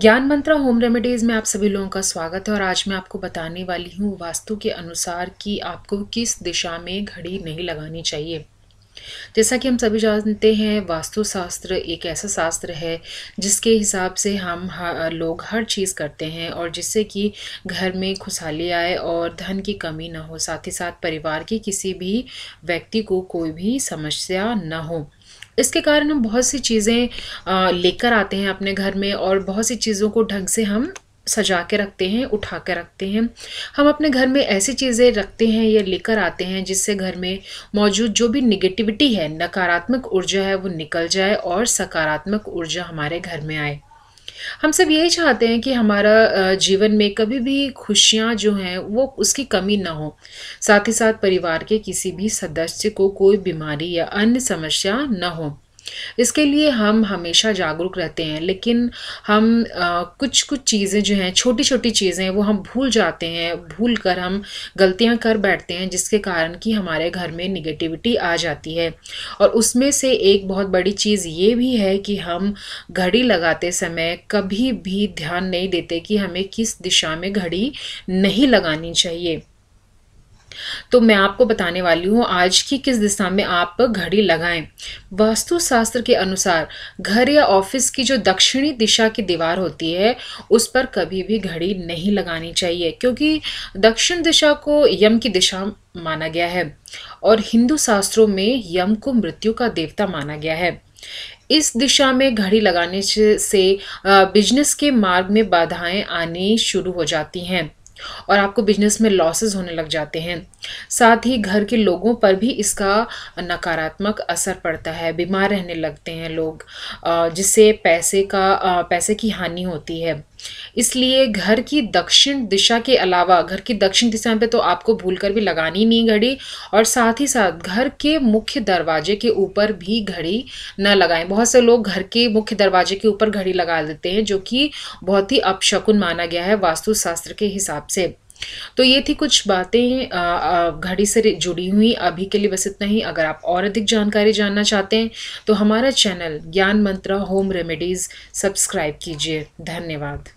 ज्ञान मंत्रा home remedies में आप सभी लोगों का स्वागत है और आज मैं आपको बताने वाली हूँ वास्तु के अनुसार कि आपको किस दिशा में घड़ी नहीं लगानी चाहिए जैसा कि हम सभी जानते हैं वास्तुशास्त्र एक ऐसा शास्त्र है जिसके हिसाब से हम हर लोग हर चीज़ करते हैं और जिससे कि घर में खुशहाली आए और धन की कमी ना हो साथ ही साथ परिवार के किसी भी व्यक्ति को कोई भी समस्या न हो इसके कारण हम बहुत सी चीज़ें लेकर आते हैं अपने घर में और बहुत सी चीज़ों को ढंग से हम सजा के रखते हैं उठा के रखते हैं हम अपने घर में ऐसी चीज़ें रखते हैं या लेकर आते हैं जिससे घर में मौजूद जो भी निगेटिविटी है नकारात्मक ऊर्जा है वो निकल जाए और सकारात्मक ऊर्जा हमारे घर में आए हम सब यही चाहते हैं कि हमारा जीवन में कभी भी खुशियाँ जो हैं वो उसकी कमी ना हो साथ ही साथ परिवार के किसी भी सदस्य को कोई बीमारी या अन्य समस्या ना हो इसके लिए हम हमेशा जागरूक रहते हैं लेकिन हम आ, कुछ कुछ चीज़ें जो हैं छोटी छोटी चीज़ें वो हम भूल जाते हैं भूल कर हम गलतियां कर बैठते हैं जिसके कारण कि हमारे घर में निगेटिविटी आ जाती है और उसमें से एक बहुत बड़ी चीज़ ये भी है कि हम घड़ी लगाते समय कभी भी ध्यान नहीं देते कि हमें किस दिशा में घड़ी नहीं लगानी चाहिए तो मैं आपको बताने वाली हूँ आज की किस दिशा में आप घड़ी लगाएं वास्तुशास्त्र के अनुसार घर या ऑफिस की जो दक्षिणी दिशा की दीवार होती है उस पर कभी भी घड़ी नहीं लगानी चाहिए क्योंकि दक्षिण दिशा को यम की दिशा माना गया है और हिंदू शास्त्रों में यम को मृत्यु का देवता माना गया है इस दिशा में घड़ी लगाने से बिजनेस के मार्ग में बाधाएं आनी शुरू हो जाती हैं और आपको बिजनेस में लॉसेस होने लग जाते हैं साथ ही घर के लोगों पर भी इसका नकारात्मक असर पड़ता है बीमार रहने लगते हैं लोग जिससे पैसे का पैसे की हानि होती है इसलिए घर की दक्षिण दिशा के अलावा घर की दक्षिण दिशा पे तो आपको भूल कर भी लगानी नहीं घड़ी और साथ ही साथ घर के मुख्य दरवाजे के ऊपर भी घड़ी न लगाएं बहुत से लोग घर के मुख्य दरवाजे के ऊपर घड़ी लगा देते हैं जो कि बहुत ही अपशकुन माना गया है वास्तुशास्त्र के हिसाब से तो ये थी कुछ बातें घड़ी से जुड़ी हुई अभी के लिए बस इतना ही अगर आप और अधिक जानकारी जानना चाहते हैं तो हमारा चैनल ज्ञान मंत्रा होम रेमेडीज़ सब्सक्राइब कीजिए धन्यवाद